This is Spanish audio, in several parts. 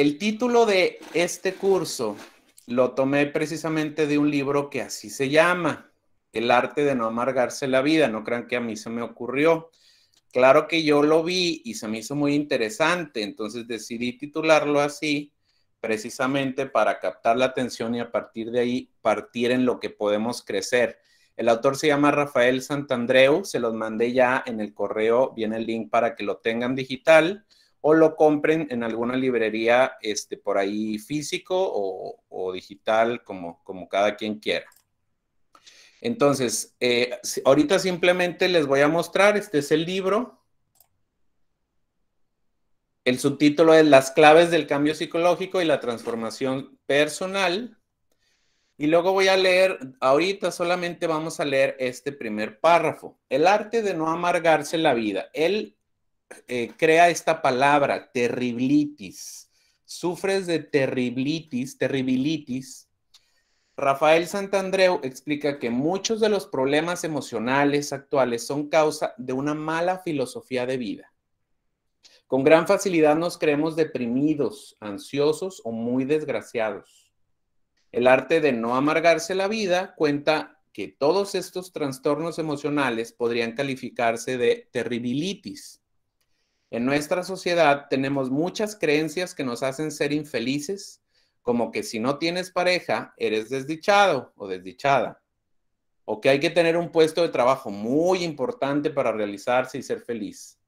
el título de este curso lo tomé precisamente de un libro que así se llama, El arte de no amargarse la vida. No crean que a mí se me ocurrió. Claro que yo lo vi y se me hizo muy interesante, entonces decidí titularlo así precisamente para captar la atención y a partir de ahí partir en lo que podemos crecer. El autor se llama Rafael Santandreu, se los mandé ya en el correo, viene el link para que lo tengan digital o lo compren en alguna librería este, por ahí físico o, digital, como, como cada quien quiera. Entonces, eh, ahorita simplemente les voy a mostrar, este es el libro. El subtítulo es Las claves del cambio psicológico y la transformación personal. Y luego voy a leer, ahorita solamente vamos a leer este primer párrafo. El arte de no amargarse la vida. El eh, crea esta palabra, terribilitis. Sufres de terribilitis, terribilitis. Rafael Santandreu explica que muchos de los problemas emocionales actuales son causa de una mala filosofía de vida. Con gran facilidad nos creemos deprimidos, ansiosos o muy desgraciados. El arte de no amargarse la vida cuenta que todos estos trastornos emocionales podrían calificarse de terribilitis. En nuestra sociedad tenemos muchas creencias que nos hacen ser infelices, como que si no tienes pareja, eres desdichado o desdichada, o que hay que tener un puesto de trabajo muy importante para realizarse y ser feliz.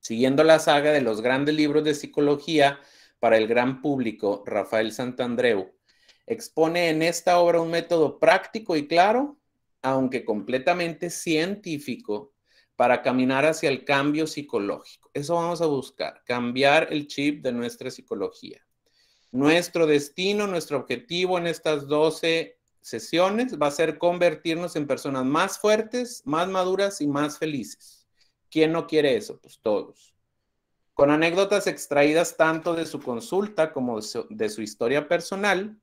Siguiendo la saga de los grandes libros de psicología para el gran público, Rafael Santandreu expone en esta obra un método práctico y claro, aunque completamente científico, para caminar hacia el cambio psicológico. Eso vamos a buscar, cambiar el chip de nuestra psicología. Nuestro destino, nuestro objetivo en estas 12 sesiones va a ser convertirnos en personas más fuertes, más maduras y más felices. ¿Quién no quiere eso? Pues todos. Con anécdotas extraídas tanto de su consulta como de su historia personal,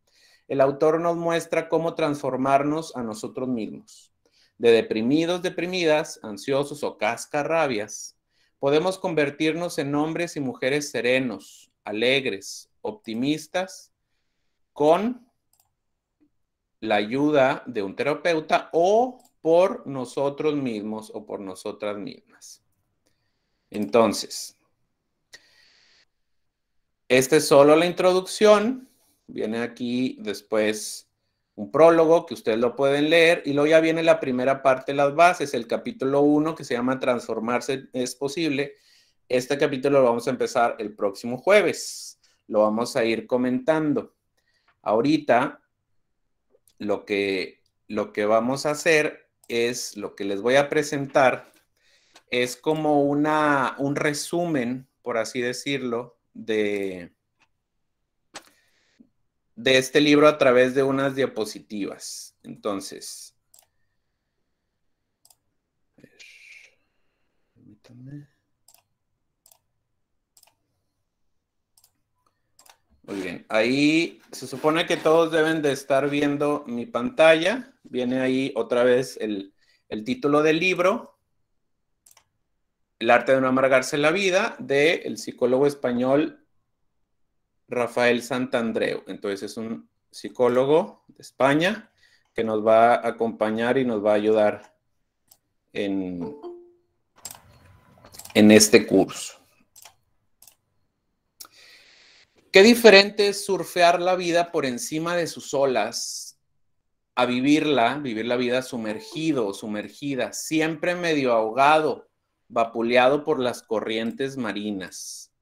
el autor nos muestra cómo transformarnos a nosotros mismos de deprimidos, deprimidas, ansiosos o cascarrabias, podemos convertirnos en hombres y mujeres serenos, alegres, optimistas, con la ayuda de un terapeuta o por nosotros mismos o por nosotras mismas. Entonces, esta es solo la introducción. Viene aquí después un prólogo que ustedes lo pueden leer y luego ya viene la primera parte, las bases, el capítulo 1 que se llama Transformarse es posible. Este capítulo lo vamos a empezar el próximo jueves, lo vamos a ir comentando. Ahorita lo que, lo que vamos a hacer es, lo que les voy a presentar es como una, un resumen, por así decirlo, de, de este libro a través de unas diapositivas. Entonces, Muy bien, ahí se supone que todos deben de estar viendo mi pantalla. Viene ahí otra vez el, título del libro, El arte de no amargarse la vida, del el psicólogo español Rafael Santandreu. Entonces es un psicólogo de España que nos va a acompañar y nos va a ayudar en, en este curso. Qué diferente es surfear la vida por encima de sus olas a vivirla, vivir la vida sumergido, o sumergida, siempre medio ahogado, vapuleado por las corrientes marinas.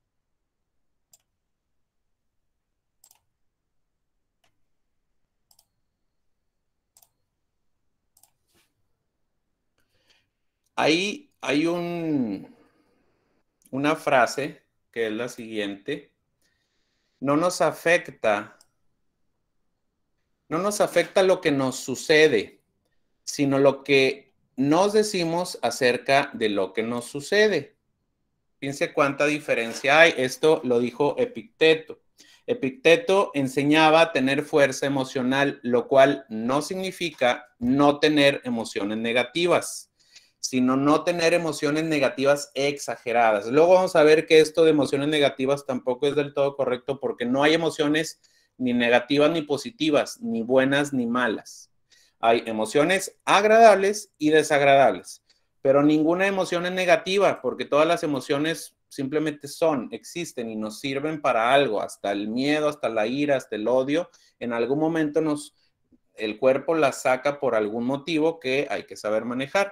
Ahí hay una frase que es la siguiente. No nos afecta, no nos afecta lo que nos sucede, sino lo que nos decimos acerca de lo que nos sucede. Piense cuánta diferencia hay. Esto lo dijo Epicteto. Epicteto enseñaba a tener fuerza emocional, lo cual no significa no tener emociones negativas sino no tener emociones negativas exageradas. Luego vamos a ver que esto de emociones negativas tampoco es del todo correcto porque no hay emociones ni negativas ni positivas, ni buenas ni malas. Hay emociones agradables y desagradables, pero ninguna emoción es negativa porque todas las emociones simplemente son, existen y nos sirven para algo, hasta el miedo, hasta la ira, hasta el odio, en algún momento nos el cuerpo las saca por algún motivo que hay que saber manejar.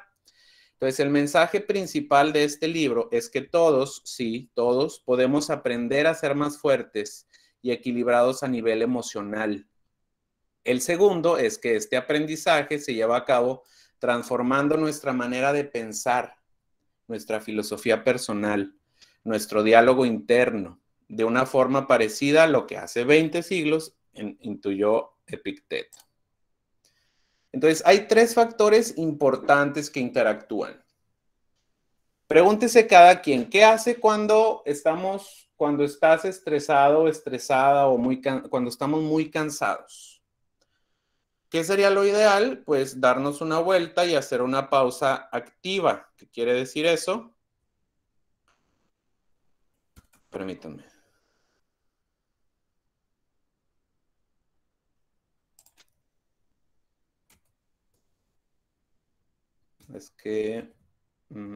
Entonces, el mensaje principal de este libro es que todos, sí, todos podemos aprender a ser más fuertes y equilibrados a nivel emocional. El segundo es que este aprendizaje se lleva a cabo transformando nuestra manera de pensar, nuestra filosofía personal, nuestro diálogo interno, de una forma parecida a lo que hace 20 siglos intuyó Epicteto. Entonces, hay tres factores importantes que interactúan. Pregúntese cada quien, ¿qué hace cuando estamos, cuando estás estresado, estresada o muy, cuando estamos muy cansados? ¿Qué sería lo ideal? Pues darnos una vuelta y hacer una pausa activa. ¿Qué quiere decir eso? Permítanme. es que... Mm,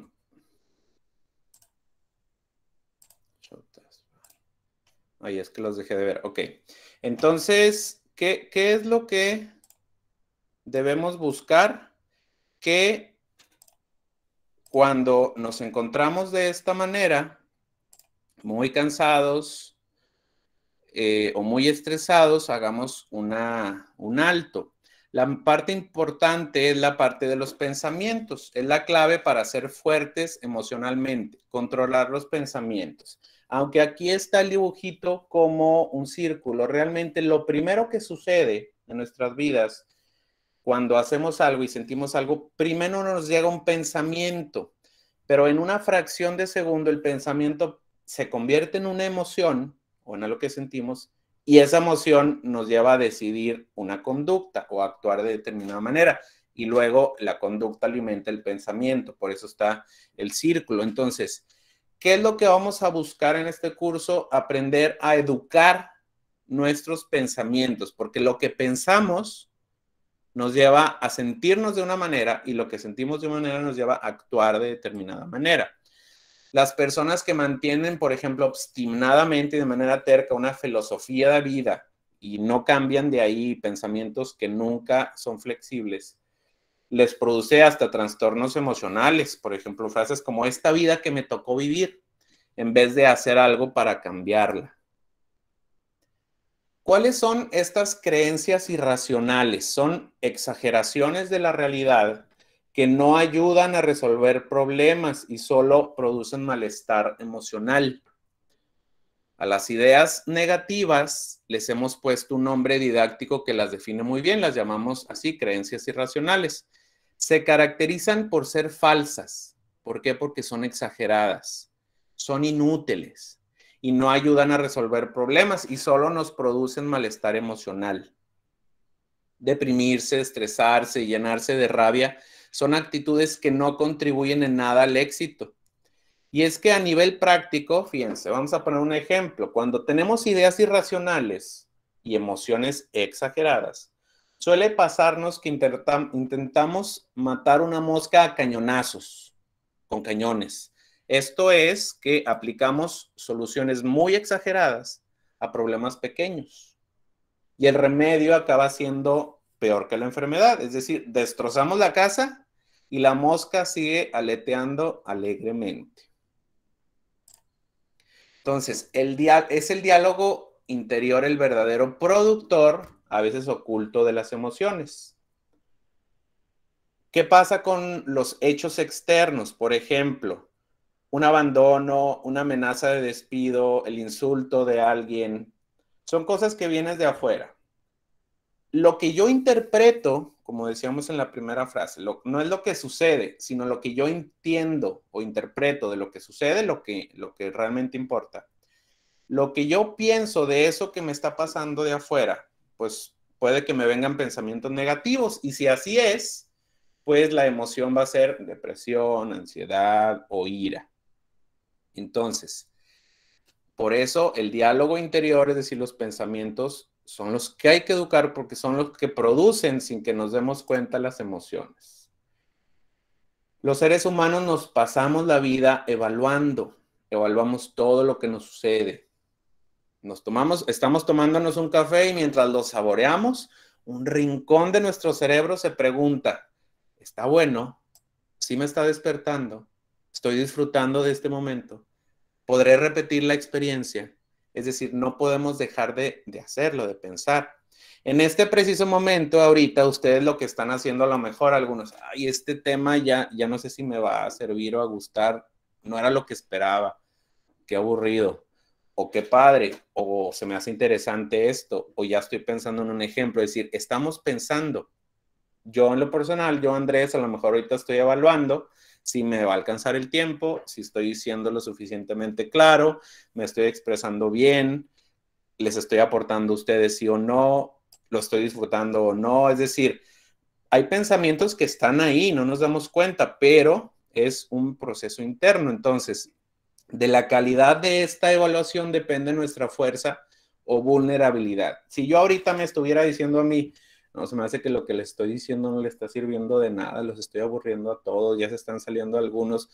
ahí Ay, es que los dejé de ver. Ok. Entonces, ¿qué, es lo que debemos buscar? Que cuando nos encontramos de esta manera, muy cansados eh, o muy estresados, hagamos una, un alto. La parte importante es la parte de los pensamientos. Es la clave para ser fuertes emocionalmente, controlar los pensamientos. Aunque aquí está el dibujito como un círculo, realmente lo primero que sucede en nuestras vidas cuando hacemos algo y sentimos algo, primero nos llega un pensamiento, pero en una fracción de segundo el pensamiento se convierte en una emoción o en algo que sentimos y esa emoción nos lleva a decidir una conducta o actuar de determinada manera. Y luego la conducta alimenta el pensamiento, por eso está el círculo. Entonces, ¿qué es lo que vamos a buscar en este curso? Aprender a educar nuestros pensamientos, porque lo que pensamos nos lleva a sentirnos de una manera y lo que sentimos de una manera nos lleva a actuar de determinada manera. Las personas que mantienen, por ejemplo, obstinadamente y de manera terca una filosofía de vida y no cambian de ahí pensamientos que nunca son flexibles, les produce hasta trastornos emocionales. Por ejemplo, frases como esta vida que me tocó vivir, en vez de hacer algo para cambiarla. ¿Cuáles son estas creencias irracionales? Son exageraciones de la realidad que no ayudan a resolver problemas y solo producen malestar emocional. A las ideas negativas les hemos puesto un nombre didáctico que las define muy bien, las llamamos así, creencias irracionales. Se caracterizan por ser falsas. ¿Por qué? Porque son exageradas, son inútiles y no ayudan a resolver problemas y solo nos producen malestar emocional. Deprimirse, estresarse y llenarse de rabia son actitudes que no contribuyen en nada al éxito. Y es que a nivel práctico, fíjense, vamos a poner un ejemplo. Cuando tenemos ideas irracionales y emociones exageradas, suele pasarnos que intentamos matar una mosca a cañonazos, con cañones. Esto es que aplicamos soluciones muy exageradas a problemas pequeños. Y el remedio acaba siendo peor que la enfermedad. Es decir, destrozamos la casa y la mosca sigue aleteando alegremente. Entonces, el es el diálogo interior el verdadero productor, a veces oculto, de las emociones. ¿Qué pasa con los hechos externos? Por ejemplo, un abandono, una amenaza de despido, el insulto de alguien. Son cosas que vienen de afuera. Lo que yo interpreto como decíamos en la primera frase, no es lo que sucede, sino lo que yo entiendo o interpreto de lo que sucede, lo que, lo que realmente importa. Lo que yo pienso de eso que me está pasando de afuera, pues puede que me vengan pensamientos negativos y si así es, pues la emoción va a ser depresión, ansiedad o ira. Entonces, por eso el diálogo interior, es decir, los pensamientos son los que hay que educar porque son los que producen sin que nos demos cuenta las emociones. Los seres humanos nos pasamos la vida evaluando, evaluamos todo lo que nos sucede. Nos tomamos, estamos tomándonos un café y mientras lo saboreamos, un rincón de nuestro cerebro se pregunta, ¿está bueno? ¿Sí me está despertando? ¿Estoy disfrutando de este momento? ¿Podré repetir la experiencia? Es decir, no podemos dejar de, de hacerlo, de pensar. En este preciso momento, ahorita, ustedes lo que están haciendo a lo mejor, algunos, ay, este tema ya, ya no sé si me va a servir o a gustar, no era lo que esperaba, qué aburrido, o qué padre, o se me hace interesante esto, o ya estoy pensando en un ejemplo, es decir, estamos pensando. Yo en lo personal, yo Andrés, a lo mejor ahorita estoy evaluando si me va a alcanzar el tiempo, si estoy diciendo lo suficientemente claro, me estoy expresando bien, les estoy aportando a ustedes sí o no, lo estoy disfrutando o no. Es decir, hay pensamientos que están ahí, no nos damos cuenta, pero es un proceso interno. Entonces, de la calidad de esta evaluación depende nuestra fuerza o vulnerabilidad. Si yo ahorita me estuviera diciendo a mí, no, se me hace que lo que le estoy diciendo no le está sirviendo de nada, los estoy aburriendo a todos, ya se están saliendo algunos.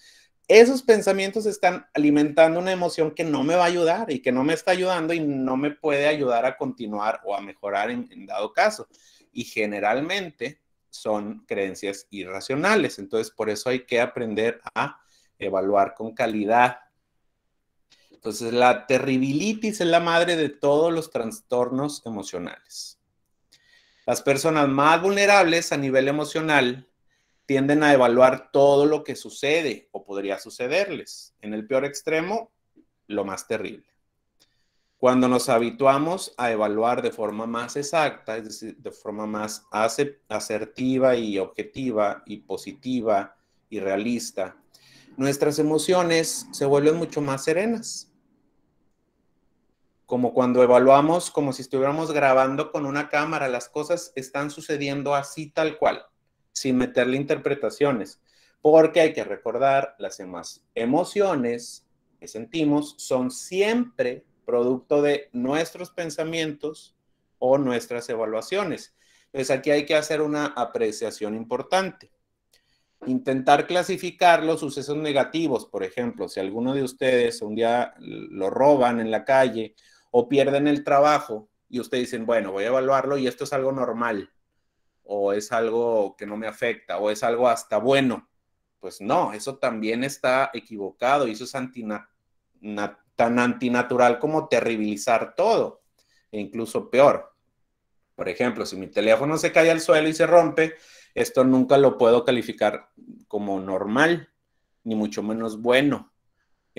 Esos pensamientos están alimentando una emoción que no me va a ayudar y que no me está ayudando y no me puede ayudar a continuar o a mejorar en dado caso. Y generalmente son creencias irracionales, entonces por eso hay que aprender a evaluar con calidad entonces, la terribilitis es la madre de todos los trastornos emocionales. Las personas más vulnerables a nivel emocional tienden a evaluar todo lo que sucede o podría sucederles. En el peor extremo, lo más terrible. Cuando nos habituamos a evaluar de forma más exacta, es decir, de forma más asertiva y objetiva y positiva y realista, nuestras emociones se vuelven mucho más serenas como cuando evaluamos, como si estuviéramos grabando con una cámara, las cosas están sucediendo así tal cual, sin meterle interpretaciones, porque hay que recordar, las demás emociones que sentimos son siempre producto de nuestros pensamientos o nuestras evaluaciones. Entonces aquí hay que hacer una apreciación importante. Intentar clasificar los sucesos negativos, por ejemplo, si alguno de ustedes un día lo roban en la calle o pierden el trabajo y ustedes dicen, bueno, voy a evaluarlo y esto es algo normal o es algo que no me afecta o es algo hasta bueno. Pues no, eso también está equivocado y eso es tan antinatural como terribilizar todo e incluso peor. Por ejemplo, si mi teléfono se cae al suelo y se rompe, esto nunca lo puedo calificar como normal, ni mucho menos bueno.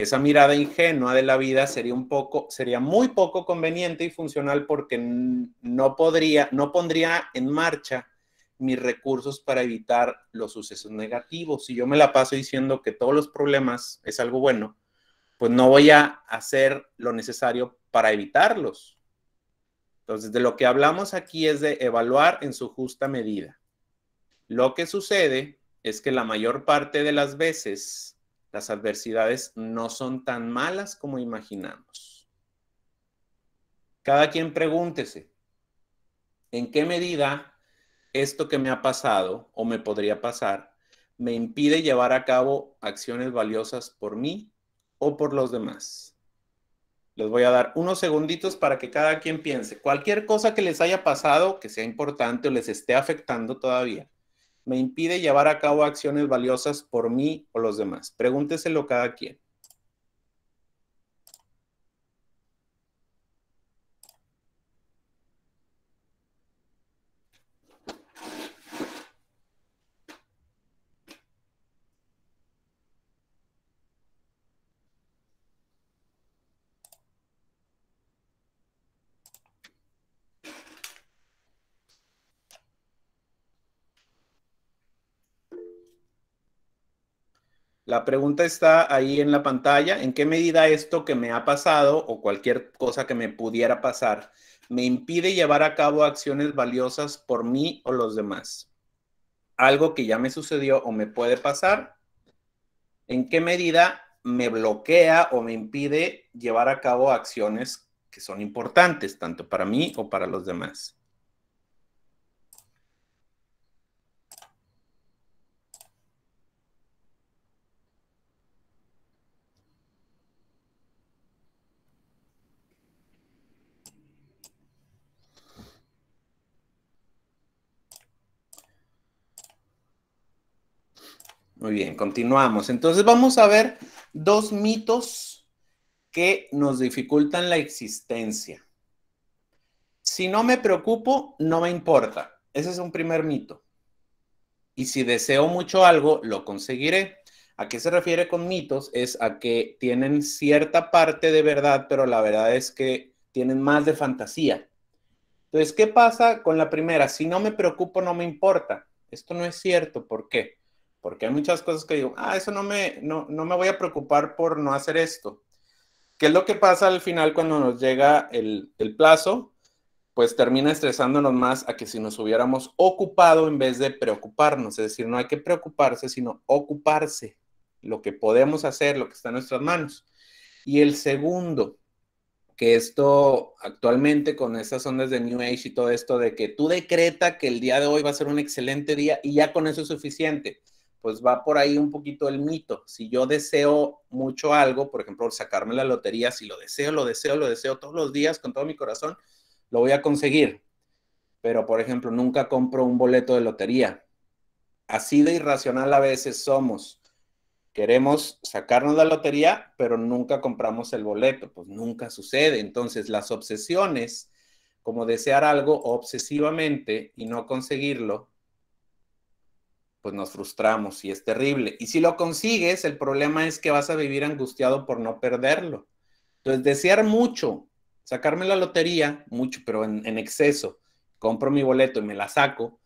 Esa mirada ingenua de la vida sería un poco, sería muy poco conveniente y funcional porque no podría, no pondría en marcha mis recursos para evitar los sucesos negativos. Si yo me la paso diciendo que todos los problemas es algo bueno, pues no voy a hacer lo necesario para evitarlos. Entonces, de lo que hablamos aquí es de evaluar en su justa medida. Lo que sucede es que la mayor parte de las veces las adversidades no son tan malas como imaginamos. Cada quien pregúntese, ¿en qué medida esto que me ha pasado o me podría pasar me impide llevar a cabo acciones valiosas por mí o por los demás? Les voy a dar unos segunditos para que cada quien piense. Cualquier cosa que les haya pasado, que sea importante o les esté afectando todavía, me impide llevar a cabo acciones valiosas por mí o los demás? Pregúnteselo cada quien. La pregunta está ahí en la pantalla. ¿En qué medida esto que me ha pasado o cualquier cosa que me pudiera pasar me impide llevar a cabo acciones valiosas por mí o los demás? Algo que ya me sucedió o me puede pasar. ¿En qué medida me bloquea o me impide llevar a cabo acciones que son importantes tanto para mí o para los demás? Muy bien, continuamos. Entonces vamos a ver dos mitos que nos dificultan la existencia. Si no me preocupo, no me importa. Ese es un primer mito. Y si deseo mucho algo, lo conseguiré. ¿A qué se refiere con mitos? Es a que tienen cierta parte de verdad, pero la verdad es que tienen más de fantasía. Entonces, ¿qué pasa con la primera? Si no me preocupo, no me importa. Esto no es cierto. ¿Por qué? porque hay muchas cosas que digo, ah, eso no me, no, me voy a preocupar por no hacer esto. ¿Qué es lo que pasa al final cuando nos llega el, el plazo? Pues termina estresándonos más a que si nos hubiéramos ocupado en vez de preocuparnos. Es decir, no hay que preocuparse, sino ocuparse, lo que podemos hacer, lo que está en nuestras manos. Y el segundo, que esto actualmente con estas ondas de New Age y todo esto de que tú decreta que el día de hoy va a ser un excelente día y ya con eso es suficiente pues va por ahí un poquito el mito. Si yo deseo mucho algo, por ejemplo, sacarme la lotería, si lo deseo, lo deseo, lo deseo todos los días con todo mi corazón, lo voy a conseguir. Pero, por ejemplo, nunca compro un boleto de lotería. Así de irracional a veces somos. Queremos sacarnos la lotería, pero nunca compramos el boleto. Pues nunca sucede. Entonces, las obsesiones, como desear algo obsesivamente y no conseguirlo, pues nos frustramos y es terrible. Y si lo consigues, el problema es que vas a vivir angustiado por no perderlo. Entonces, desear mucho, sacarme la lotería, mucho, pero en, exceso, compro mi boleto y me la saco,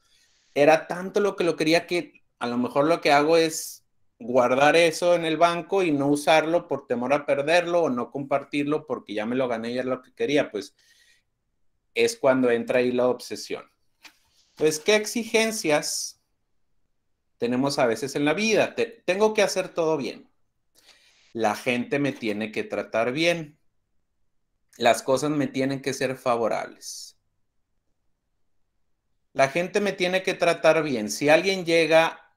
era tanto lo que lo quería que a lo mejor lo que hago es guardar eso en el banco y no usarlo por temor a perderlo o no compartirlo porque ya me lo gané y es lo que quería, pues es cuando entra ahí la obsesión. Pues, ¿qué exigencias tenemos a veces en la vida. tengo que hacer todo bien. La gente me tiene que tratar bien. Las cosas me tienen que ser favorables. La gente me tiene que tratar bien. Si alguien llega,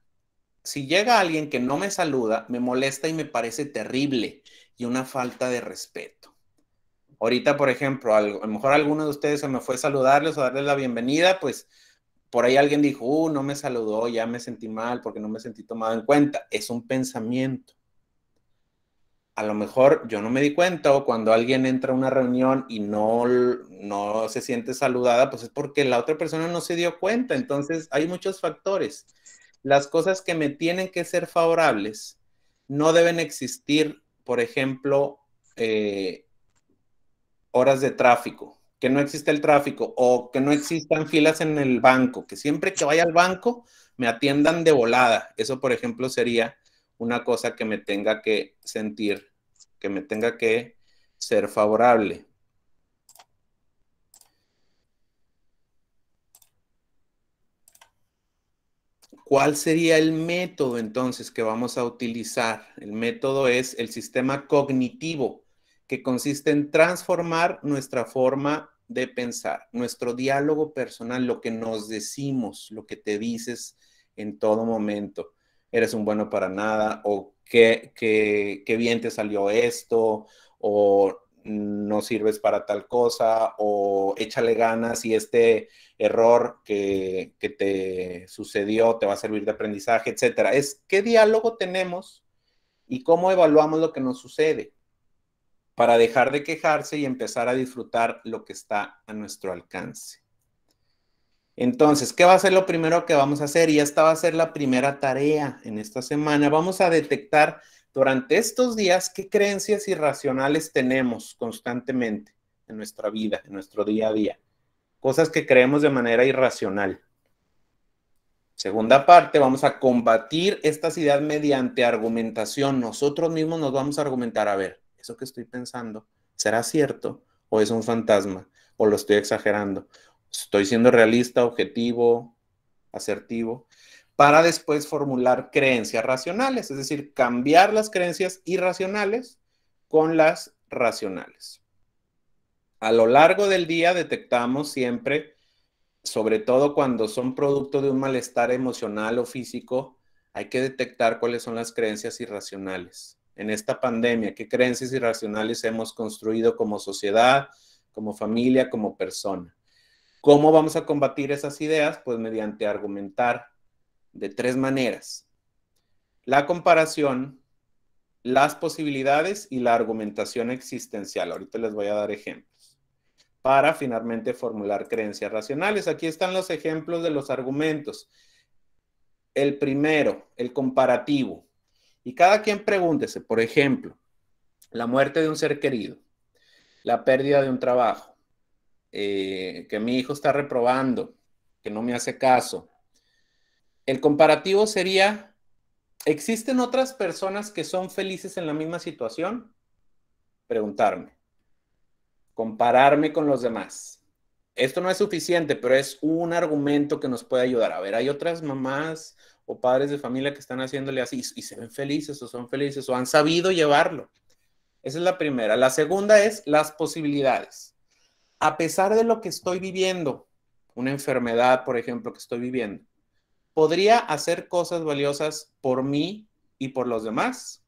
si llega alguien que no me saluda, me molesta y me parece terrible y una falta de respeto. Ahorita, por ejemplo, a lo mejor alguno de ustedes se me fue a saludarles o darles la bienvenida, pues por ahí alguien dijo, uh, no me saludó, ya me sentí mal porque no me sentí tomado en cuenta. Es un pensamiento. A lo mejor yo no me di cuenta o cuando alguien entra a una reunión y no, no se siente saludada, pues es porque la otra persona no se dio cuenta. Entonces hay muchos factores. Las cosas que me tienen que ser favorables no deben existir, por ejemplo, eh, horas de tráfico que no existe el tráfico o que no existan filas en el banco, que siempre que vaya al banco me atiendan de volada. Eso, por ejemplo, sería una cosa que me tenga que sentir, que me tenga que ser favorable. ¿Cuál sería el método entonces que vamos a utilizar? El método es el sistema cognitivo que consiste en transformar nuestra forma de pensar, nuestro diálogo personal, lo que nos decimos, lo que te dices en todo momento. Eres un bueno para nada, o qué, qué, bien te salió esto, o no sirves para tal cosa, o échale ganas y este error que, te sucedió te va a servir de aprendizaje, etcétera. Es qué diálogo tenemos y cómo evaluamos lo que nos sucede para dejar de quejarse y empezar a disfrutar lo que está a nuestro alcance. Entonces, ¿qué va a ser lo primero que vamos a hacer? Y esta va a ser la primera tarea en esta semana. Vamos a detectar durante estos días qué creencias irracionales tenemos constantemente en nuestra vida, en nuestro día a día. Cosas que creemos de manera irracional. Segunda parte, vamos a combatir esta ciudad mediante argumentación. Nosotros mismos nos vamos a argumentar, a ver, que estoy pensando, ¿será cierto o es un fantasma o lo estoy exagerando? Estoy siendo realista, objetivo, asertivo, para después formular creencias racionales, es decir, cambiar las creencias irracionales con las racionales. A lo largo del día detectamos siempre, sobre todo cuando son producto de un malestar emocional o físico, hay que detectar cuáles son las creencias irracionales en esta pandemia, qué creencias irracionales hemos construido como sociedad, como familia, como persona. ¿Cómo vamos a combatir esas ideas? Pues mediante argumentar de tres maneras. La comparación, las posibilidades y la argumentación existencial. Ahorita les voy a dar ejemplos para finalmente formular creencias racionales. Aquí están los ejemplos de los argumentos. El primero, el comparativo. Y cada quien pregúntese, por ejemplo, la muerte de un ser querido, la pérdida de un trabajo, eh, que mi hijo está reprobando, que no me hace caso. El comparativo sería, ¿existen otras personas que son felices en la misma situación? Preguntarme, compararme con los demás. Esto no es suficiente, pero es un argumento que nos puede ayudar. A ver, hay otras mamás o padres de familia que están haciéndole así y se ven felices o son felices o han sabido llevarlo. Esa es la primera. La segunda es las posibilidades. A pesar de lo que estoy viviendo, una enfermedad, por ejemplo, que estoy viviendo, podría hacer cosas valiosas por mí y por los demás.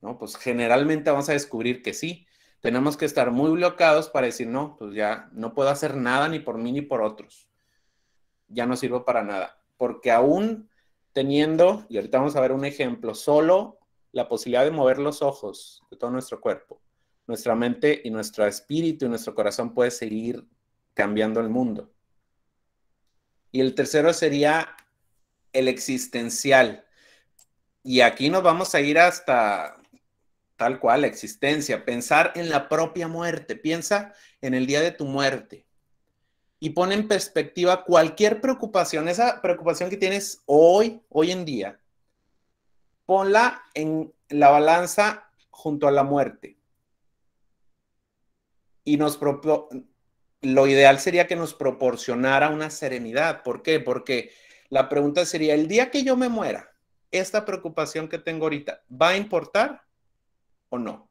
¿No? Pues generalmente vamos a descubrir que sí. Tenemos que estar muy bloqueados para decir, no, pues ya no puedo hacer nada ni por mí ni por otros. Ya no sirvo para nada porque aún teniendo, y ahorita vamos a ver un ejemplo, solo la posibilidad de mover los ojos de todo nuestro cuerpo, nuestra mente y nuestro espíritu y nuestro corazón puede seguir cambiando el mundo. Y el tercero sería el existencial. Y aquí nos vamos a ir hasta tal cual, la existencia, pensar en la propia muerte, piensa en el día de tu muerte y pone en perspectiva cualquier preocupación, esa preocupación que tienes hoy, hoy en día, ponla en la balanza junto a la muerte. Y nos lo ideal sería que nos proporcionara una serenidad. ¿Por qué? Porque la pregunta sería, el día que yo me muera, esta preocupación que tengo ahorita, ¿va a importar o no?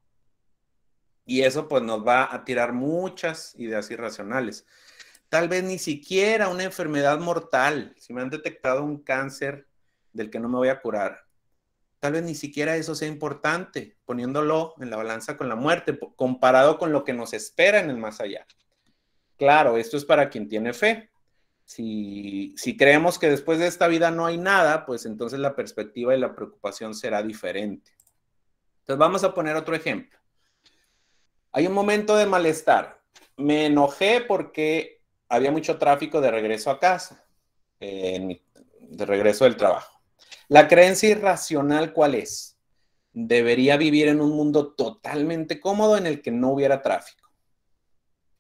Y eso pues nos va a tirar muchas ideas irracionales tal vez ni siquiera una enfermedad mortal, si me han detectado un cáncer del que no me voy a curar, tal vez ni siquiera eso sea importante, poniéndolo en la balanza con la muerte, comparado con lo que nos espera en el más allá. Claro, esto es para quien tiene fe. Si, creemos que después de esta vida no hay nada, pues entonces la perspectiva y la preocupación será diferente. Entonces vamos a poner otro ejemplo. Hay un momento de malestar. Me enojé porque había mucho tráfico de regreso a casa, eh, de regreso del trabajo. La creencia irracional, ¿cuál es? Debería vivir en un mundo totalmente cómodo en el que no hubiera tráfico.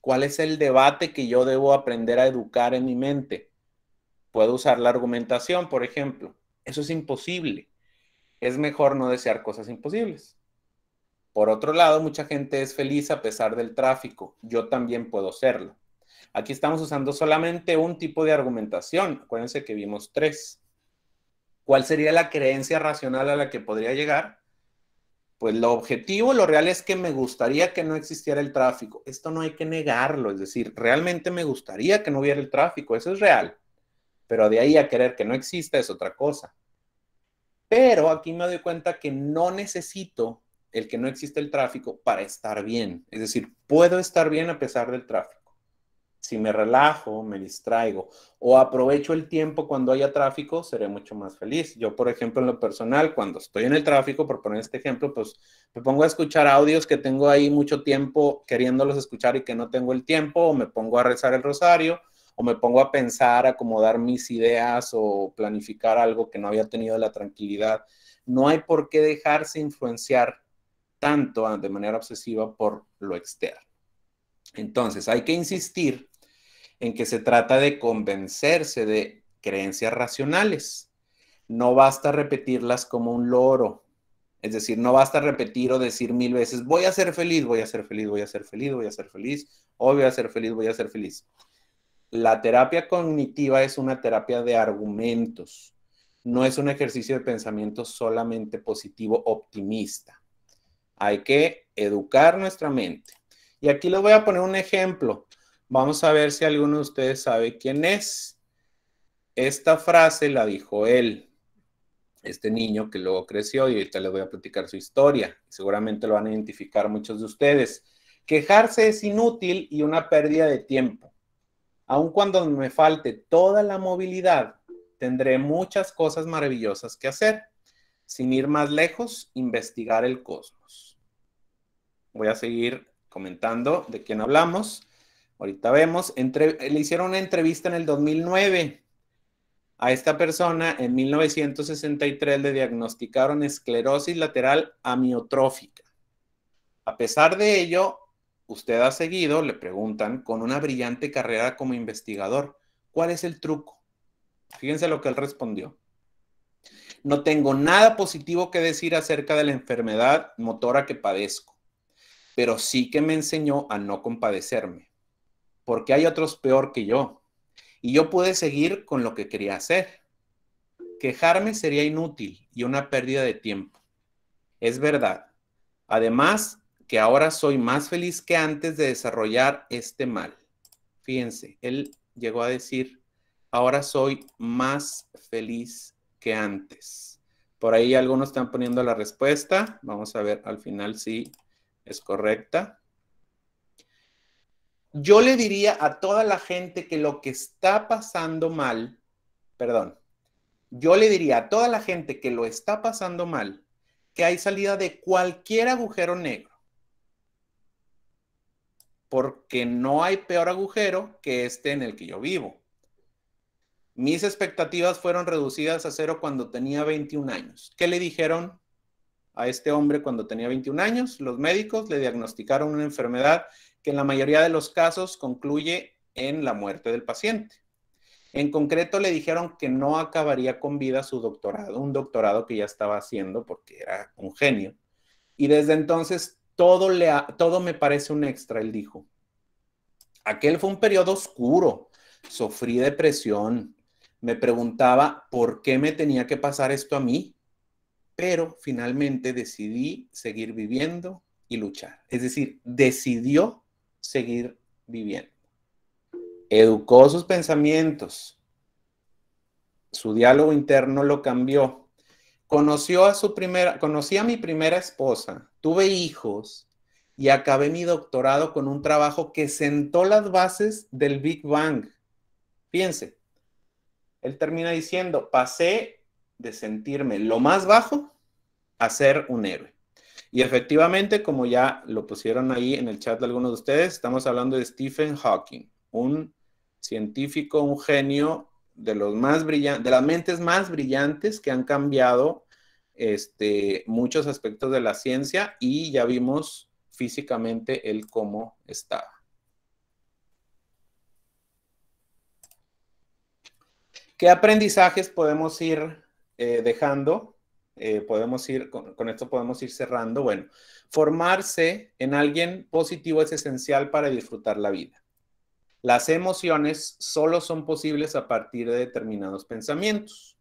¿Cuál es el debate que yo debo aprender a educar en mi mente? Puedo usar la argumentación, por ejemplo. Eso es imposible. Es mejor no desear cosas imposibles. Por otro lado, mucha gente es feliz a pesar del tráfico. Yo también puedo serlo. Aquí estamos usando solamente un tipo de argumentación. Acuérdense que vimos tres. ¿Cuál sería la creencia racional a la que podría llegar? Pues lo objetivo, lo real es que me gustaría que no existiera el tráfico. Esto no hay que negarlo, es decir, realmente me gustaría que no hubiera el tráfico, eso es real. Pero de ahí a querer que no exista es otra cosa. Pero aquí me doy cuenta que no necesito el que no exista el tráfico para estar bien. Es decir, puedo estar bien a pesar del tráfico. Si me relajo, me distraigo o aprovecho el tiempo cuando haya tráfico, seré mucho más feliz. Yo, por ejemplo, en lo personal, cuando estoy en el tráfico, por poner este ejemplo, pues me pongo a escuchar audios que tengo ahí mucho tiempo queriéndolos escuchar y que no tengo el tiempo, o me pongo a rezar el rosario, o me pongo a pensar, acomodar mis ideas o planificar algo que no había tenido la tranquilidad. No hay por qué dejarse influenciar tanto ah, de manera obsesiva por lo externo. Entonces, hay que insistir en que se trata de convencerse de creencias racionales. No basta repetirlas como un loro. Es decir, no basta repetir o decir mil veces, voy a ser feliz, voy a ser feliz, voy a ser feliz, voy a ser feliz, hoy voy a ser feliz, voy a ser feliz. La terapia cognitiva es una terapia de argumentos, no es un ejercicio de pensamiento solamente positivo, optimista. Hay que educar nuestra mente y aquí les voy a poner un ejemplo. Vamos a ver si alguno de ustedes sabe quién es. Esta frase la dijo él, este niño que luego creció y ahorita les voy a platicar su historia. Seguramente lo van a identificar muchos de ustedes. Quejarse es inútil y una pérdida de tiempo. Aun cuando me falte toda la movilidad, tendré muchas cosas maravillosas que hacer. Sin ir más lejos, investigar el cosmos. Voy a seguir comentando de quién hablamos. Ahorita vemos, le hicieron una entrevista en el 2009. A esta persona en 1963 le diagnosticaron esclerosis lateral amiotrófica. A pesar de ello, usted ha seguido, le preguntan, con una brillante carrera como investigador. ¿Cuál es el truco? Fíjense lo que él respondió. No tengo nada positivo que decir acerca de la enfermedad motora que padezco pero sí que me enseñó a no compadecerme, porque hay otros peor que yo. Y yo pude seguir con lo que quería hacer. Quejarme sería inútil y una pérdida de tiempo. Es verdad. Además, que ahora soy más feliz que antes de desarrollar este mal. Fíjense, él llegó a decir, ahora soy más feliz que antes. Por ahí algunos están poniendo la respuesta. Vamos a ver al final si es correcta. Yo le diría a toda la gente que lo que está pasando mal, perdón, yo le diría a toda la gente que lo está pasando mal, que hay salida de cualquier agujero negro. Porque no hay peor agujero que este en el que yo vivo. Mis expectativas fueron reducidas a cero cuando tenía 21 años. ¿Qué le dijeron? A este hombre cuando tenía 21 años, los médicos le diagnosticaron una enfermedad que en la mayoría de los casos concluye en la muerte del paciente. En concreto le dijeron que no acabaría con vida su doctorado, un doctorado que ya estaba haciendo porque era un genio. Y desde entonces todo, le todo me parece un extra, él dijo. Aquel fue un periodo oscuro, sufrí depresión, me preguntaba por qué me tenía que pasar esto a mí pero finalmente decidí seguir viviendo y luchar. Es decir, decidió seguir viviendo. Educó sus pensamientos, su diálogo interno lo cambió. Conoció a su primera, conocí a mi primera esposa, tuve hijos y acabé mi doctorado con un trabajo que sentó las bases del Big Bang. Piense, él termina diciendo, pasé de sentirme lo más bajo a ser un héroe. Y efectivamente, como ya lo pusieron ahí en el chat de algunos de ustedes, estamos hablando de Stephen Hawking, un científico, un genio de los más brillantes, de las mentes más brillantes que han cambiado este, muchos aspectos de la ciencia y ya vimos físicamente él cómo estaba. ¿Qué aprendizajes podemos ir eh, dejando, eh, podemos ir, con, con, esto podemos ir cerrando. Bueno, formarse en alguien positivo es esencial para disfrutar la vida. Las emociones solo son posibles a partir de determinados pensamientos.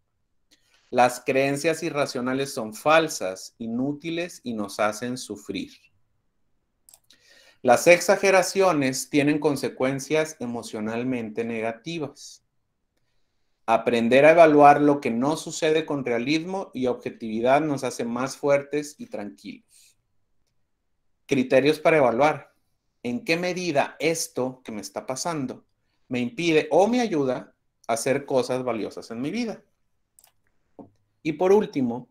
Las creencias irracionales son falsas, inútiles y nos hacen sufrir. Las exageraciones tienen consecuencias emocionalmente negativas. Aprender a evaluar lo que no sucede con realismo y objetividad nos hace más fuertes y tranquilos. Criterios para evaluar. ¿En qué medida esto que me está pasando me impide o me ayuda a hacer cosas valiosas en mi vida? Y por último,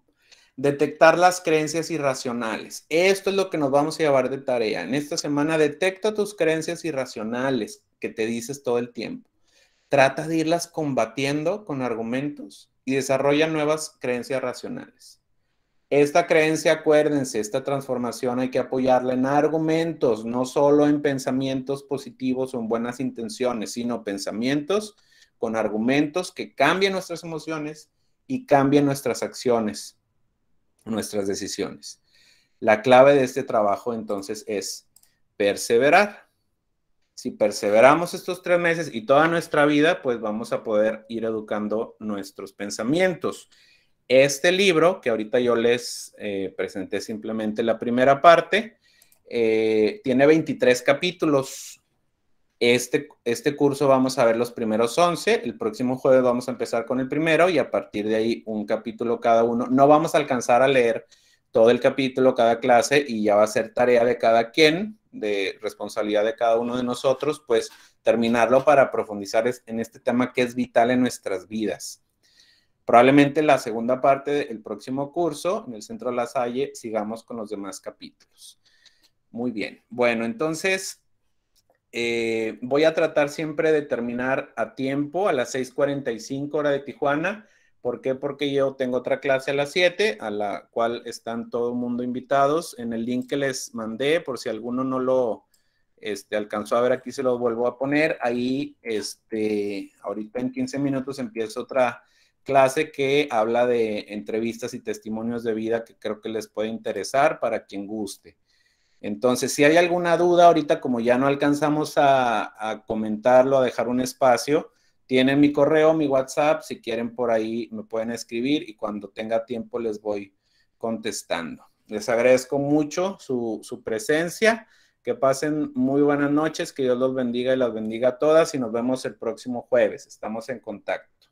detectar las creencias irracionales. Esto es lo que nos vamos a llevar de tarea. En esta semana detecta tus creencias irracionales que te dices todo el tiempo trata de irlas combatiendo con argumentos y desarrolla nuevas creencias racionales. Esta creencia, acuérdense, esta transformación hay que apoyarla en argumentos, no solo en pensamientos positivos o en buenas intenciones, sino pensamientos con argumentos que cambien nuestras emociones y cambien nuestras acciones, nuestras decisiones. La clave de este trabajo entonces es perseverar si perseveramos estos tres meses y toda nuestra vida, pues vamos a poder ir educando nuestros pensamientos. Este libro, que ahorita yo les eh, presenté simplemente la primera parte, eh, tiene 23 capítulos. Este, este curso vamos a ver los primeros 11, el próximo jueves vamos a empezar con el primero y a partir de ahí un capítulo cada uno. No vamos a alcanzar a leer todo el capítulo, cada clase y ya va a ser tarea de cada quien de responsabilidad de cada uno de nosotros, pues terminarlo para profundizar en este tema que es vital en nuestras vidas. Probablemente la segunda parte del próximo curso, en el Centro de la Salle, sigamos con los demás capítulos. Muy bien. Bueno, entonces eh, voy a tratar siempre de terminar a tiempo, a las 6.45 hora de Tijuana. ¿Por qué? Porque yo tengo otra clase a las 7, a la cual están todo el mundo invitados. En el link que les mandé, por si alguno no lo este, alcanzó a ver, aquí se lo vuelvo a poner. Ahí, este, ahorita en 15 minutos empieza otra clase que habla de entrevistas y testimonios de vida que creo que les puede interesar para quien guste. Entonces, si hay alguna duda, ahorita como ya no alcanzamos a comentarlo, a dejar un espacio, tienen mi correo, mi WhatsApp, si quieren por ahí me pueden escribir y cuando tenga tiempo les voy contestando. Les agradezco mucho su, presencia, que pasen muy buenas noches, que Dios los bendiga y las bendiga a todas y nos vemos el próximo jueves. Estamos en contacto.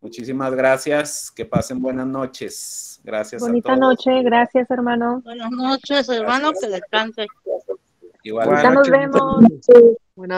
Muchísimas gracias, que pasen buenas noches. Gracias. Bonita a noche, gracias hermano. Buenas noches hermano, que descanse. Igual. nos vemos.